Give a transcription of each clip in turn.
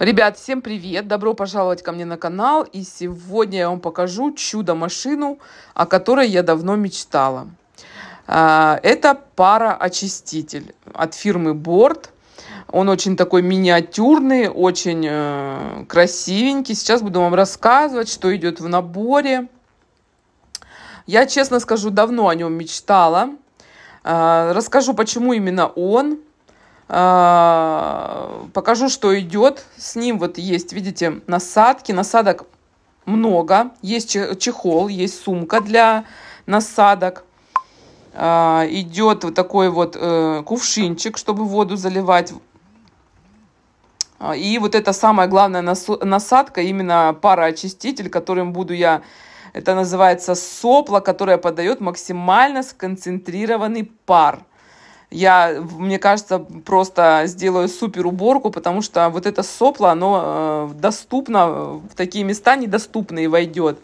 Ребят, всем привет! Добро пожаловать ко мне на канал. И сегодня я вам покажу чудо-машину, о которой я давно мечтала. А, это пароочиститель от фирмы Борт. Он очень такой миниатюрный, очень э, красивенький. Сейчас буду вам рассказывать, что идет в наборе. Я, честно скажу, давно о нем мечтала. А, расскажу, почему именно он – а, покажу, что идет. С ним вот есть, видите, насадки. Насадок много. Есть чехол, есть сумка для насадок. А, идет вот такой вот э, кувшинчик, чтобы воду заливать. А, и вот это самая главная насадка, именно пароочиститель, которым буду я... Это называется сопло, которое подает максимально сконцентрированный пар – я, мне кажется, просто сделаю супер уборку, потому что вот это сопло, оно э, доступно, в такие места недоступные войдет.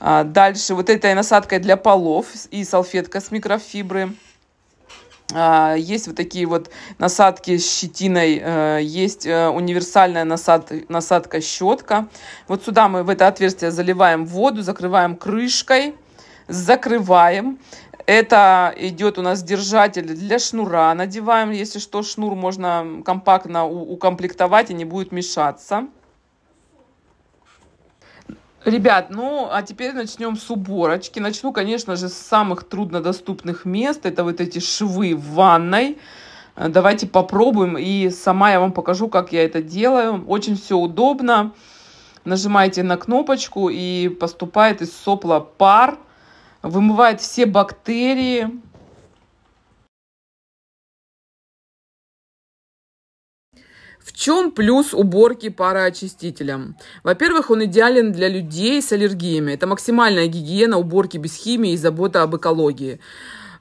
А, дальше вот этой насадкой для полов и салфетка с микрофибры. А, есть вот такие вот насадки с щетиной, э, есть э, универсальная насад, насадка щетка. Вот сюда мы в это отверстие заливаем воду, закрываем крышкой, закрываем. Это идет у нас держатель для шнура. Надеваем, если что, шнур можно компактно укомплектовать и не будет мешаться. Ребят, ну а теперь начнем с уборочки. Начну, конечно же, с самых труднодоступных мест. Это вот эти швы в ванной. Давайте попробуем. И сама я вам покажу, как я это делаю. Очень все удобно. Нажимаете на кнопочку и поступает из сопла пар вымывает все бактерии В чем плюс уборки пароочистителем? Во-первых, он идеален для людей с аллергиями. Это максимальная гигиена уборки без химии и забота об экологии.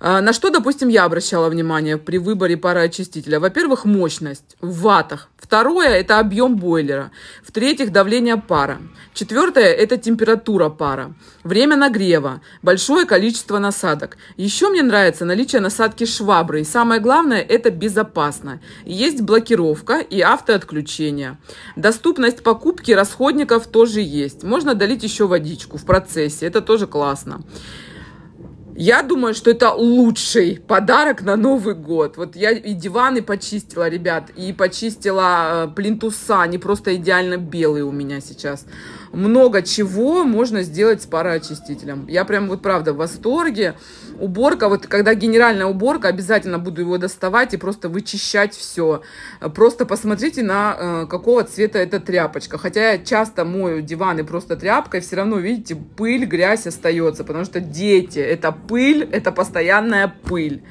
А, на что, допустим, я обращала внимание при выборе пароочистителя? Во-первых, мощность в ваттах. Второе – это объем бойлера. В-третьих, давление пара. Четвертое – это температура пара. Время нагрева. Большое количество насадок. Еще мне нравится наличие насадки швабры. И самое главное – это безопасно. Есть блокировка и автоотключение. Доступность покупки расходников тоже есть. Можно долить еще водичку в процессе. Это тоже классно. Я думаю, что это лучший подарок на Новый год. Вот я и диваны почистила, ребят, и почистила э, плинтуса. Они просто идеально белые у меня сейчас много чего можно сделать с пароочистителем. Я прям вот правда в восторге. Уборка, вот когда генеральная уборка, обязательно буду его доставать и просто вычищать все. Просто посмотрите на э, какого цвета эта тряпочка. Хотя я часто мою диваны просто тряпкой, все равно, видите, пыль, грязь остается, потому что дети, это пыль, это постоянная пыль.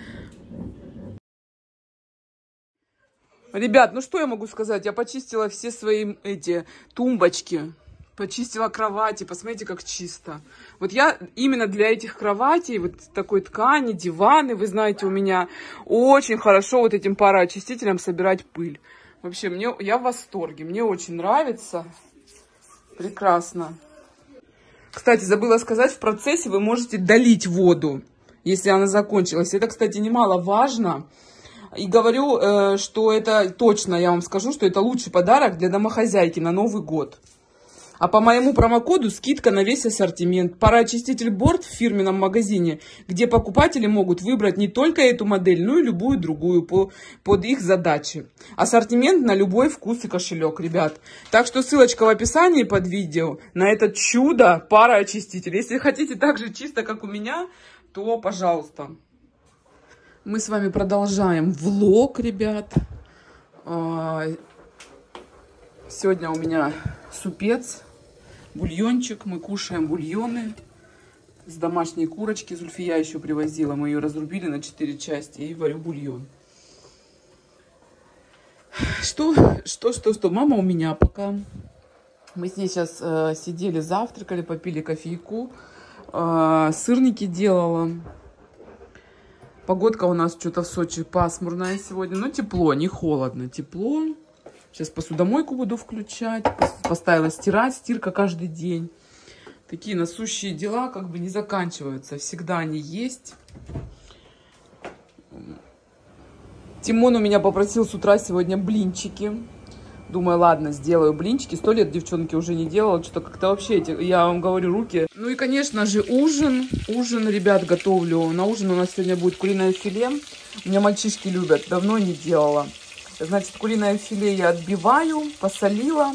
Ребят, ну что я могу сказать? Я почистила все свои эти тумбочки почистила кровати, посмотрите, как чисто. Вот я именно для этих кроватей, вот такой ткани, диваны, вы знаете, у меня очень хорошо вот этим пароочистителем собирать пыль. Вообще, мне, я в восторге, мне очень нравится. Прекрасно. Кстати, забыла сказать, в процессе вы можете долить воду, если она закончилась. Это, кстати, немаловажно. И говорю, э, что это точно, я вам скажу, что это лучший подарок для домохозяйки на Новый год. А по моему промокоду скидка на весь ассортимент. Пароочиститель борт в фирменном магазине, где покупатели могут выбрать не только эту модель, но и любую другую по, под их задачи. Ассортимент на любой вкус и кошелек, ребят. Так что ссылочка в описании под видео на это чудо пароочиститель. Если хотите так же чисто, как у меня, то пожалуйста. Мы с вами продолжаем влог, ребят. А, сегодня у меня супец бульончик, мы кушаем бульоны с домашней курочки. Зульфия еще привозила, мы ее разрубили на 4 части и варю бульон. Что, что, что, что, мама у меня пока. Мы с ней сейчас э, сидели, завтракали, попили кофейку, э, сырники делала. Погодка у нас что-то в Сочи пасмурная сегодня, но тепло, не холодно, тепло. Сейчас посудомойку буду включать. Поставила стирать. Стирка каждый день. Такие насущие дела как бы не заканчиваются. Всегда они есть. Тимон у меня попросил с утра сегодня блинчики. Думаю, ладно, сделаю блинчики. Сто лет девчонки уже не делала. Что-то как-то вообще, эти, я вам говорю, руки. Ну и, конечно же, ужин. Ужин, ребят, готовлю. На ужин у нас сегодня будет куриное филе. У меня мальчишки любят. Давно не делала. Значит, куриное филе я отбиваю, посолила.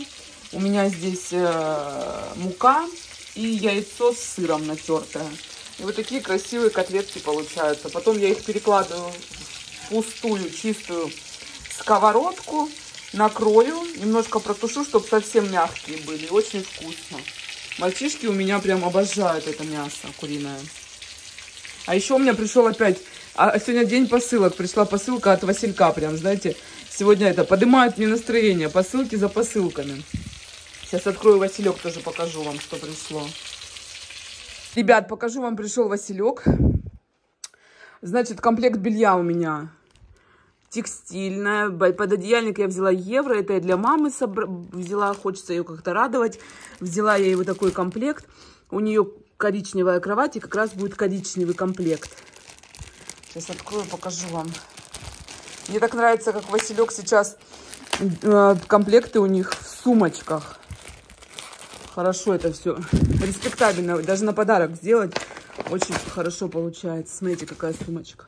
У меня здесь э, мука и яйцо с сыром натертое. И вот такие красивые котлетки получаются. Потом я их перекладываю в пустую, чистую сковородку, накрою, немножко протушу, чтобы совсем мягкие были. Очень вкусно. Мальчишки у меня прям обожают это мясо куриное. А еще у меня пришел опять а сегодня день посылок. Пришла посылка от Василька. Прям, знаете, сегодня это поднимает мне настроение. Посылки за посылками. Сейчас открою Василек, тоже покажу вам, что пришло. Ребят, покажу вам, пришел Василек. Значит, комплект белья у меня текстильное Под одеяльник я взяла евро. Это я для мамы собр... взяла. Хочется ее как-то радовать. Взяла я вот такой комплект. У нее коричневая кровать, и как раз будет коричневый комплект. Сейчас открою, покажу вам. Мне так нравится, как Василек сейчас э, комплекты у них в сумочках. Хорошо это все. Респектабельно. Даже на подарок сделать очень хорошо получается. Смотрите, какая сумочка.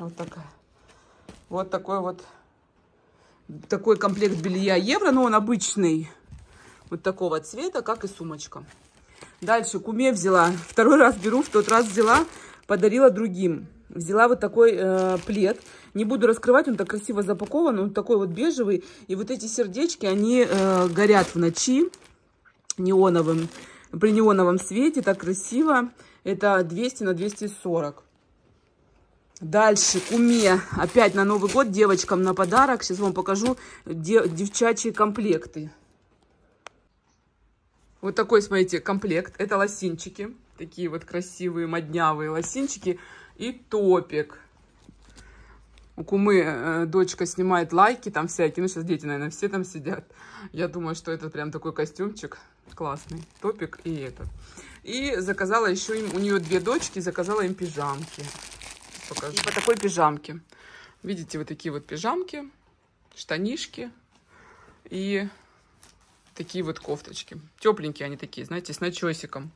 Вот такая. Вот такой вот такой комплект белья евро, но он обычный. Вот такого цвета, как и сумочка. Дальше куме взяла. Второй раз беру, в тот раз взяла подарила другим. Взяла вот такой э, плед. Не буду раскрывать, он так красиво запакован. Он такой вот бежевый. И вот эти сердечки, они э, горят в ночи неоновым, при неоновом свете. Так красиво. Это 200 на 240. Дальше, куме. Опять на Новый год девочкам на подарок. Сейчас вам покажу дев девчачьи комплекты. Вот такой, смотрите, комплект. Это лосинчики. Такие вот красивые, моднявые лосинчики. И топик. У Кумы э, дочка снимает лайки там всякие. Ну, сейчас дети, наверное, все там сидят. Я думаю, что это прям такой костюмчик классный. Топик и этот. И заказала еще им... У нее две дочки, заказала им пижамки. Покажу. И по такой пижамке. Видите, вот такие вот пижамки, штанишки и такие вот кофточки. Тепленькие они такие, знаете, с начесиком.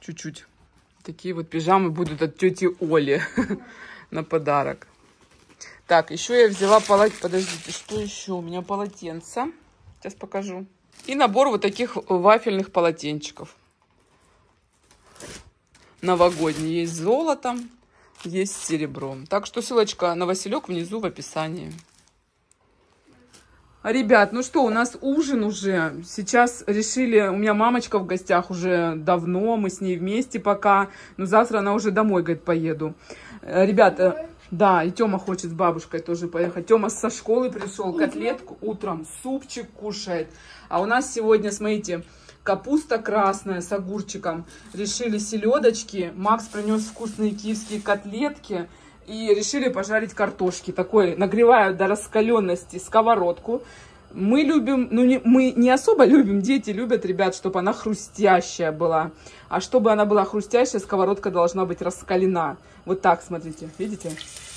Чуть-чуть. Такие вот пижамы будут от тети Оли на подарок. Так, еще я взяла полотенце. Подождите, что еще? У меня полотенце. Сейчас покажу. И набор вот таких вафельных полотенчиков. Новогодний. Есть золотом, есть серебром. Так что ссылочка на Василек внизу в описании. Ребят, ну что, у нас ужин уже. Сейчас решили, у меня мамочка в гостях уже давно, мы с ней вместе пока. Но завтра она уже домой, говорит, поеду. Э, ребята, да, и Тёма хочет с бабушкой тоже поехать. Тёма со школы пришел, котлетку утром, супчик кушает. А у нас сегодня, смотрите, капуста красная с огурчиком. Решили селедочки. Макс принес вкусные киевские котлетки и решили пожарить картошки. Такой нагреваю до раскаленности сковородку. Мы любим, ну не, мы не особо любим, дети любят, ребят, чтобы она хрустящая была. А чтобы она была хрустящая, сковородка должна быть раскалена. Вот так, смотрите, видите?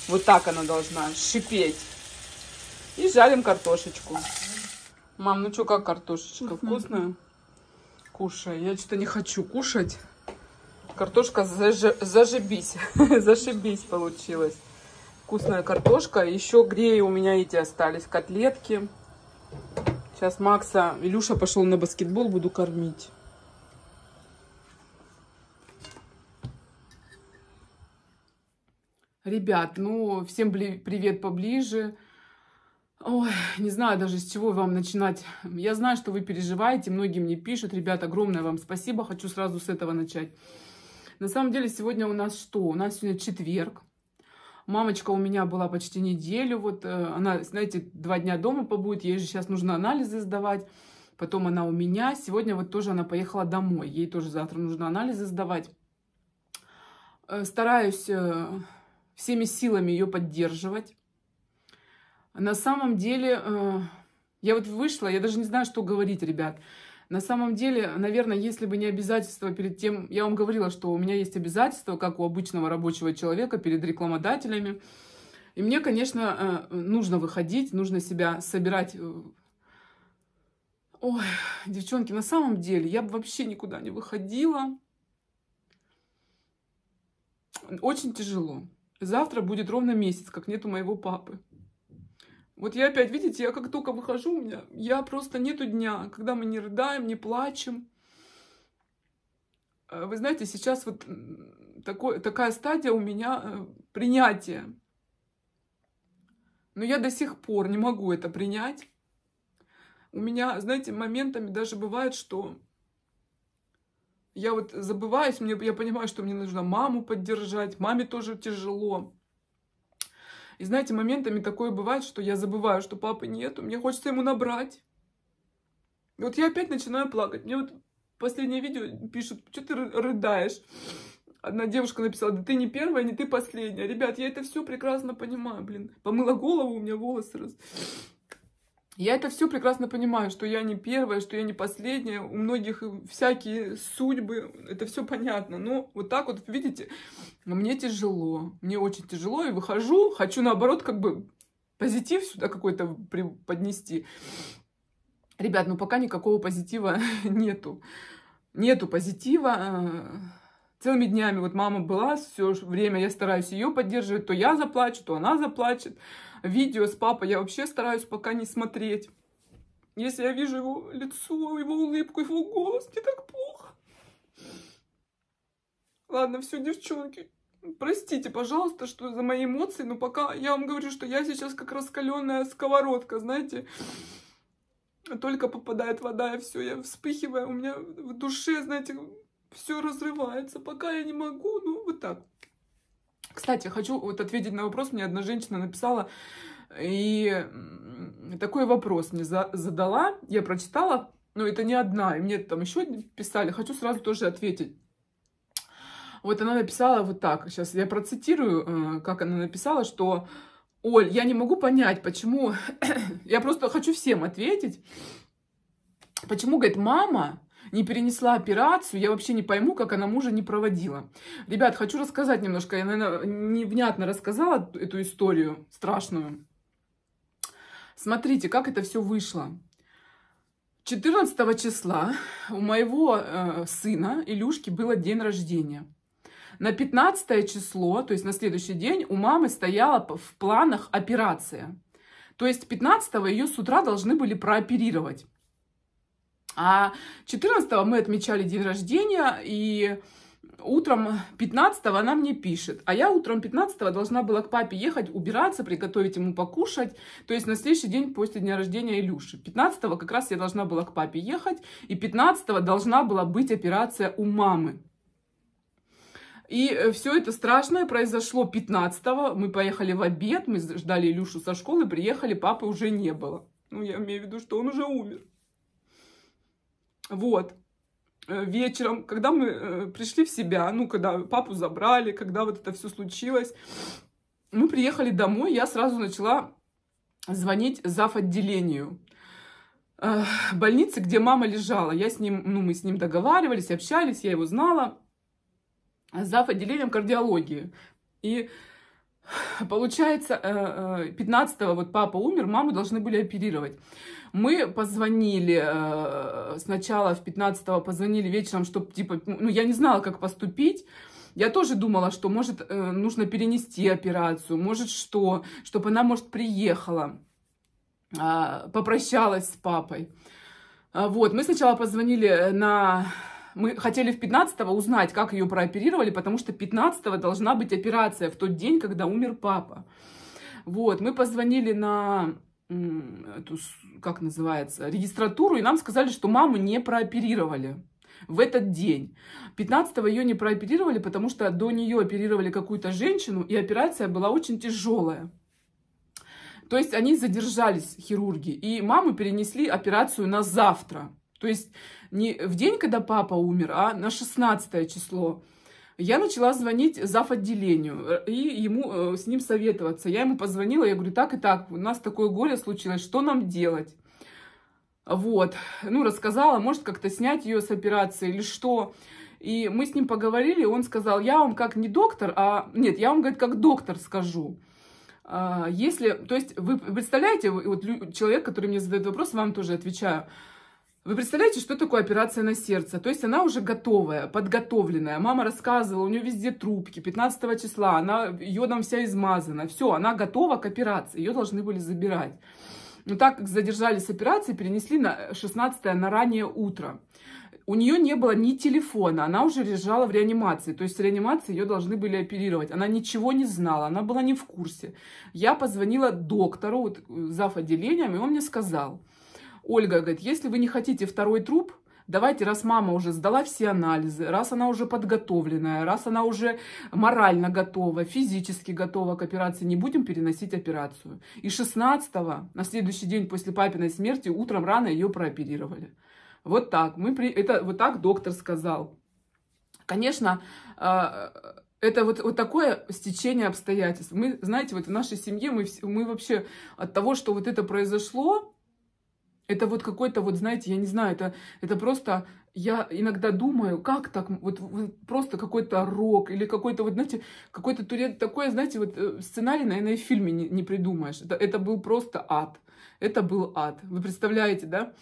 Вот так она должна шипеть. И жарим картошечку. Мам, ну что, как картошечка? Вкусная? Кушай. Я что-то не хочу кушать. Картошка заж... зажибись. Зашибись получилось Вкусная картошка. Еще грею, у меня эти остались. Котлетки. Сейчас Макса... Илюша пошел на баскетбол. Буду кормить. Ребят, ну, всем привет поближе. Ой, не знаю даже, с чего вам начинать. Я знаю, что вы переживаете, многие мне пишут. Ребят, огромное вам спасибо, хочу сразу с этого начать. На самом деле сегодня у нас что? У нас сегодня четверг. Мамочка у меня была почти неделю, вот э, она, знаете, два дня дома побудет, ей же сейчас нужно анализы сдавать. Потом она у меня, сегодня вот тоже она поехала домой, ей тоже завтра нужно анализы сдавать. Э, стараюсь э, всеми силами ее поддерживать. На самом деле, я вот вышла, я даже не знаю, что говорить, ребят. На самом деле, наверное, если бы не обязательства перед тем... Я вам говорила, что у меня есть обязательства, как у обычного рабочего человека, перед рекламодателями. И мне, конечно, э, нужно выходить, нужно себя собирать... Ой, девчонки, на самом деле, я бы вообще никуда не выходила. Очень тяжело. Завтра будет ровно месяц, как нету моего папы. Вот я опять, видите, я как только выхожу, у меня, я просто нету дня, когда мы не рыдаем, не плачем. Э, вы знаете, сейчас вот такой, такая стадия у меня э, принятия. Но я до сих пор не могу это принять. У меня, знаете, моментами даже бывает, что я вот забываюсь, мне, я понимаю, что мне нужно маму поддержать, маме тоже тяжело. И знаете, моментами такое бывает, что я забываю, что папы нету, мне хочется ему набрать. И вот я опять начинаю плакать. Мне вот последнее видео пишут, что ты рыдаешь? Одна девушка написала, да ты не первая, не ты последняя. Ребят, я это все прекрасно понимаю, блин. Помыла голову, у меня волосы раз... Я это все прекрасно понимаю, что я не первая, что я не последняя. У многих всякие судьбы, это все понятно. Но вот так вот, видите, мне тяжело. Мне очень тяжело, и выхожу, хочу наоборот как бы позитив сюда какой-то поднести. Ребят, ну пока никакого позитива нету. Нету позитива. А, целыми днями. Вот мама была, все время я стараюсь ее поддерживать, то я заплачу, то она заплачет. Видео с папой я вообще стараюсь пока не смотреть. Если я вижу его лицо, его улыбку, его голос, не так плохо. Ладно, все, девчонки, простите, пожалуйста, что за мои эмоции, но пока я вам говорю, что я сейчас как раскаленная сковородка, знаете, только попадает вода, и все, я вспыхиваю, у меня в душе, знаете, все разрывается, пока я не могу, ну, вот так. Кстати, хочу вот ответить на вопрос. Мне одна женщина написала, и такой вопрос мне задала. Я прочитала, но это не одна, и мне там еще писали. Хочу сразу тоже ответить. Вот она написала вот так. Сейчас я процитирую, э, как она написала, что Оль, я не могу понять, почему... я просто хочу всем ответить. Почему, говорит, мама не перенесла операцию, я вообще не пойму, как она мужа не проводила. Ребят, хочу рассказать немножко, я, наверное, невнятно рассказала эту историю страшную. Смотрите, как это все вышло. 14 числа у моего э, сына Илюшки было день рождения. На 15 число, то есть на следующий день, у мамы стояла в планах операция. То есть 15 ее с утра должны были прооперировать. А 14 мы отмечали день рождения, и утром 15 она мне пишет, а я утром 15 должна была к папе ехать, убираться, приготовить ему покушать, то есть на следующий день после дня рождения Илюши. 15 как раз я должна была к папе ехать, и 15 должна была быть операция у мамы. И э, все это страшное произошло 15-го. Мы поехали в обед, мы ждали Илюшу со школы, приехали, папы уже не было. Ну, я имею в виду, что он уже умер. Вот. Э, вечером, когда мы э, пришли в себя, ну, когда папу забрали, когда вот это все случилось, мы приехали домой, я сразу начала звонить зав. отделению больницы, где мама лежала. Я с ним, ну, мы с ним договаривались, общались, я его знала. Зав. отделением кардиологии. И Получается, 15-го э, э, вот папа умер, маму должны были оперировать. Мы позвонили э, сначала в 15-го, позвонили вечером, чтобы, типа, ну, ну, я не знала, как поступить. Я тоже думала, что, может, нужно перенести операцию, может, что, чтобы она, может, приехала, а, попрощалась с папой. А, вот, мы сначала позвонили на мы хотели в 15-го узнать, как ее прооперировали, потому что 15-го должна быть операция в тот день, когда умер папа. Вот, мы позвонили на эту, как называется, регистратуру, и нам сказали, что маму не прооперировали в этот день. 15 ее не прооперировали, потому что до нее оперировали какую-то женщину, и операция была очень тяжелая. То есть они задержались, хирурги, и маму перенесли операцию на завтра. То есть не в день, когда папа умер, а на 16 число. Я начала звонить зав. отделению э, и ему, э, с ним советоваться. Я ему позвонила, я говорю, так и так, у нас такое горе случилось, что нам делать? Вот, ну, рассказала, может, как-то снять ее с операции или что. И мы с ним поговорили, он сказал, я вам как не доктор, а... Нет, я вам, говорит, как доктор скажу. А, если, то есть, вы представляете, вот человек, который мне задает вопрос, вам тоже отвечаю, вы представляете, что такое операция на сердце? То есть она уже готовая, подготовленная. Мама рассказывала, у нее везде трубки. 15 числа она ее там вся измазана. Все, она готова к операции. Ее должны были забирать. Но ну так как задержали операции, перенесли на 16 на раннее утро. У нее не было ни телефона, она уже лежала в реанимации. То есть в реанимации ее должны были оперировать. Она ничего не знала, она была не в курсе. Я позвонила доктору, вот, зав. отделением, и он мне сказал – Ольга говорит, если вы не хотите второй труп, давайте, раз мама уже сдала все анализы, раз она уже подготовленная, раз она уже морально готова, физически готова к операции, не будем переносить операцию. И 16-го, на следующий день после папиной смерти, утром рано ее прооперировали. Вот так. Мы при... Это вот так доктор сказал. Конечно, а, это вот, вот такое стечение обстоятельств. Мы, знаете, вот в нашей семье мы, мы вообще от того, что вот это произошло, это вот какой-то, вот знаете, я не знаю, это, это просто, я иногда думаю, как так, вот, вот просто какой-то рок или какой-то, вот знаете, какой-то турет, такое, знаете, вот э, сценарий, наверное, в фильме не, не придумаешь. Это, это был просто ад. Это был ад. Вы представляете, да?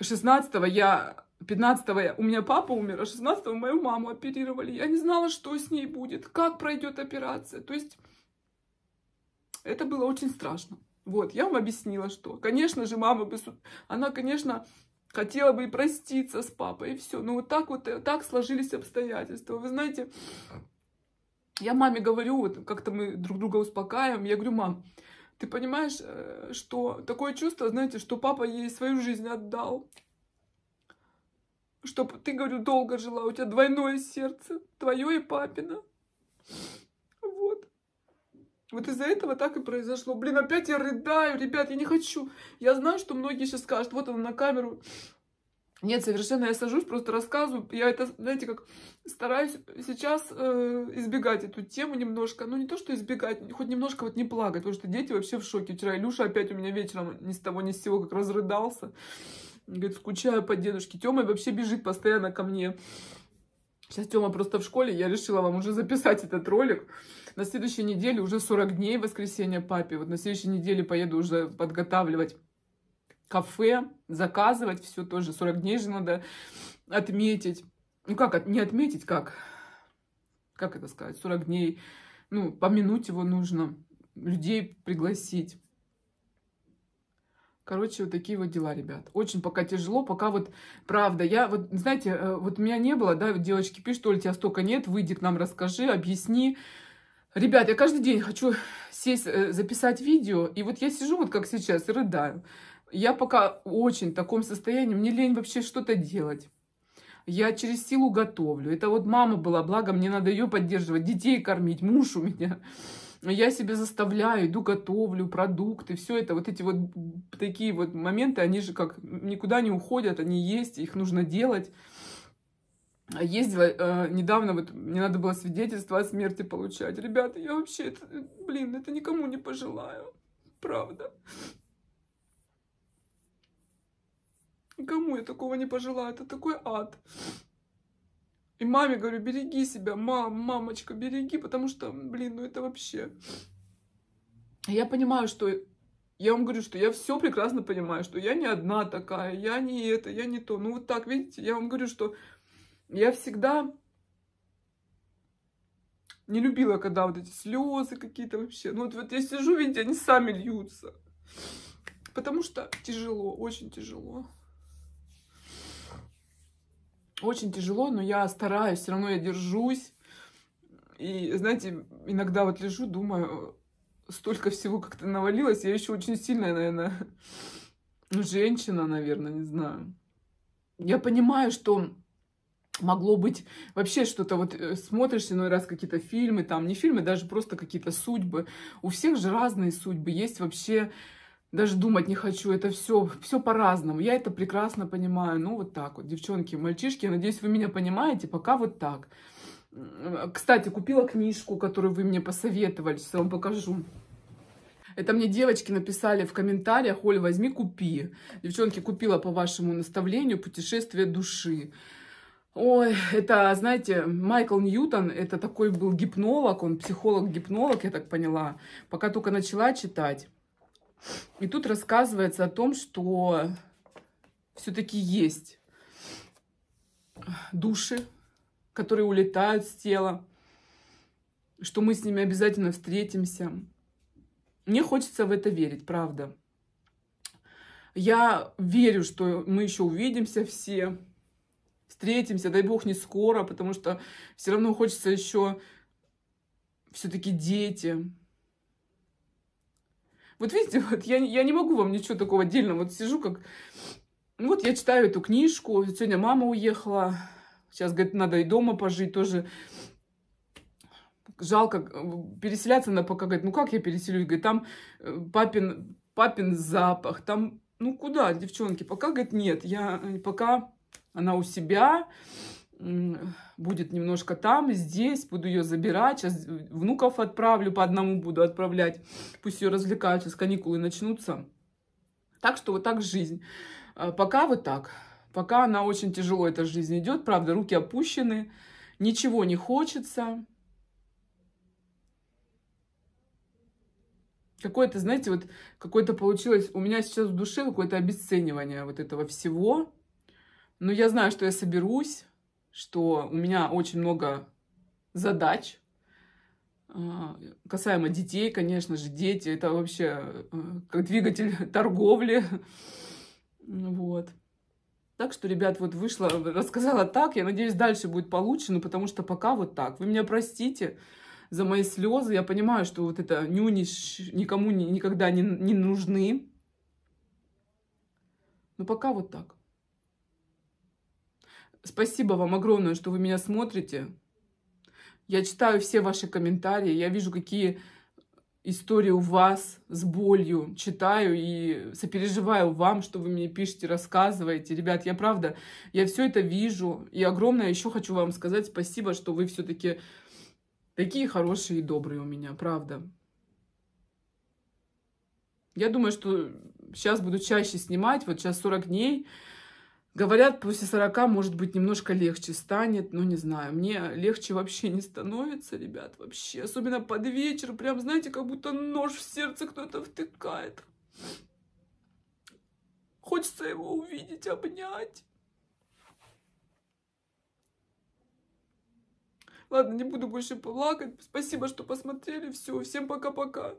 16-го я 15 у меня папа умер, а 16 мою маму оперировали. Я не знала, что с ней будет, как пройдет операция. То есть это было очень страшно. Вот, я вам объяснила, что. Конечно же, мама бы... Она, конечно, хотела бы и проститься с папой, и все. Но ну, вот так вот, э, так сложились обстоятельства. Вы знаете, я маме говорю, вот как-то мы друг друга успокаиваем, я говорю, мам, ты понимаешь, э, что такое чувство, знаете, что папа ей свою жизнь отдал. чтобы ты, говорю, долго жила, у тебя двойное сердце, твое и папина. Вот из-за этого так и произошло. Блин, опять я рыдаю, ребят, я не хочу. Я знаю, что многие сейчас скажут, вот он на камеру. Нет, совершенно я сажусь, просто рассказываю. Я это, знаете, как стараюсь сейчас э, избегать эту тему немножко. Ну, не то, что избегать, хоть немножко вот не плакать, потому что дети вообще в шоке. Вчера Илюша опять у меня вечером ни с того, ни с сего как разрыдался. Говорит, скучаю по дедушке. Тёма вообще бежит постоянно ко мне. Сейчас Тёма просто в школе, я решила вам уже записать этот ролик. На следующей неделе уже 40 дней воскресенье папе. Вот на следующей неделе поеду уже подготавливать кафе, заказывать все тоже. 40 дней же надо отметить. Ну как, не отметить, как? Как это сказать? 40 дней. Ну, помянуть его нужно, людей пригласить. Короче, вот такие вот дела, ребят. Очень пока тяжело, пока вот, правда, я, вот, знаете, э, вот меня не было, да, вот девочки пишут, Оль, тебя столько нет, выйди к нам, расскажи, объясни. Ребят, я каждый день хочу сесть, э, записать видео, и вот я сижу вот как сейчас рыдаю. Я пока очень в таком состоянии, мне лень вообще что-то делать. Я через силу готовлю. Это вот мама была, благо мне надо ее поддерживать, детей кормить, муж у меня. Ну, я себе заставляю, иду готовлю продукты, все это, вот эти вот такие вот моменты, они же как никуда не уходят, они есть, их нужно делать. Ездила э, недавно, вот мне надо было свидетельство о смерти получать. Ребята, я вообще, это, блин, это никому не пожелаю, правда. Никому я такого не пожелаю, это такой ад. И маме говорю, береги себя, мам, мамочка, береги, потому что, блин, ну это вообще... Я понимаю, что... Я вам говорю, что я все прекрасно понимаю, что я не одна такая, я не это, я не то. Ну вот так, видите, я вам говорю, что я всегда не любила, когда вот эти слезы какие-то вообще. Ну вот, вот я сижу, видите, они сами льются. Потому что тяжело, очень тяжело. Очень тяжело, но я стараюсь, все равно я держусь. И, знаете, иногда вот лежу, думаю, столько всего как-то навалилось. Я еще очень сильная, наверное, ну, женщина, наверное, не знаю. Я понимаю, что могло быть вообще что-то, вот э, смотришь иной раз какие-то фильмы, там не фильмы, даже просто какие-то судьбы. У всех же разные судьбы. Есть вообще даже думать не хочу, это все, все по-разному, я это прекрасно понимаю, ну вот так вот, девчонки, мальчишки, я надеюсь, вы меня понимаете, пока вот так. Кстати, купила книжку, которую вы мне посоветовали, сейчас вам покажу. Это мне девочки написали в комментариях, Оль, возьми, купи. Девчонки, купила по вашему наставлению «Путешествие души». Ой, это, знаете, Майкл Ньютон, это такой был гипнолог, он психолог-гипнолог, я так поняла, пока только начала читать. И тут рассказывается о том, что все-таки есть души, которые улетают с тела, что мы с ними обязательно встретимся. Мне хочется в это верить, правда. Я верю, что мы еще увидимся все, встретимся, дай бог, не скоро, потому что все равно хочется еще все-таки дети, вот видите, вот я, я не могу вам ничего такого отдельного. Вот сижу как... Ну вот я читаю эту книжку. Сегодня мама уехала. Сейчас, говорит, надо и дома пожить тоже. Жалко переселяться на пока. Говорит, ну как я переселюсь? Говорит, там э, папин, папин запах, там... Ну куда, девчонки? Пока, говорит, нет. Я пока... Она у себя будет немножко там, здесь, буду ее забирать, сейчас внуков отправлю, по одному буду отправлять, пусть ее развлекают, сейчас каникулы начнутся. Так что вот так жизнь. А пока вот так. Пока она очень тяжело, эта жизнь идет, правда, руки опущены, ничего не хочется. Какое-то, знаете, вот какое-то получилось, у меня сейчас в душе какое-то обесценивание вот этого всего. Но я знаю, что я соберусь, что у меня очень много задач а, касаемо детей, конечно же, дети это вообще э, как двигатель торговли. Вот. Так что, ребят, вот вышла, рассказала так. Я надеюсь, дальше будет получше, но потому что пока вот так. Вы меня простите за мои слезы. Я понимаю, что вот это нюни никому никогда не, не нужны. Но пока вот так. Спасибо вам огромное, что вы меня смотрите. Я читаю все ваши комментарии, я вижу, какие истории у вас с болью читаю и сопереживаю вам, что вы мне пишете, рассказываете. Ребят, я правда, я все это вижу. И огромное еще хочу вам сказать спасибо, что вы все-таки такие хорошие и добрые у меня, правда. Я думаю, что сейчас буду чаще снимать, вот сейчас 40 дней, Говорят, после 40, может быть, немножко легче станет, но ну, не знаю. Мне легче вообще не становится, ребят, вообще. Особенно под вечер, прям, знаете, как будто нож в сердце кто-то втыкает. Хочется его увидеть, обнять. Ладно, не буду больше плакать. Спасибо, что посмотрели. Все, всем пока-пока.